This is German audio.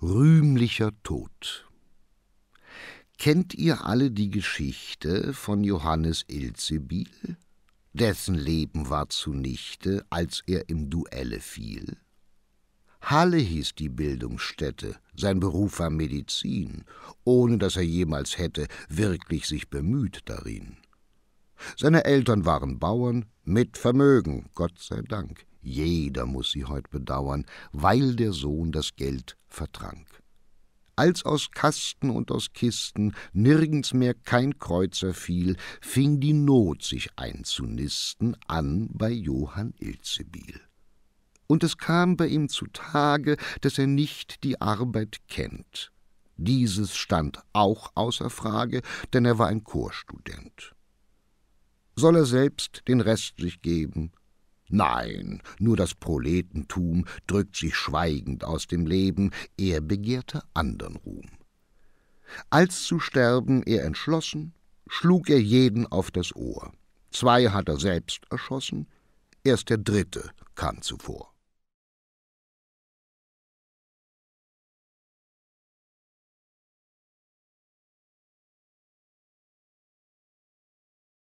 Rühmlicher Tod. Kennt ihr alle die Geschichte von Johannes Ilzebiel? Dessen Leben war zunichte, als er im Duelle fiel. Halle hieß die Bildungsstätte, sein Beruf war Medizin, ohne dass er jemals hätte wirklich sich bemüht darin. Seine Eltern waren Bauern mit Vermögen, Gott sei Dank. Jeder muß sie heut bedauern, weil der Sohn das Geld vertrank. Als aus Kasten und aus Kisten nirgends mehr kein Kreuzer fiel, fing die Not sich einzunisten an bei Johann Ilzebiel. Und es kam bei ihm zutage, daß er nicht die Arbeit kennt. Dieses stand auch außer Frage, denn er war ein Chorstudent. Soll er selbst den Rest sich geben, Nein, nur das Proletentum drückt sich schweigend aus dem Leben, er begehrte andern Ruhm. Als zu sterben er entschlossen, schlug er jeden auf das Ohr. Zwei hat er selbst erschossen, erst der dritte kam zuvor.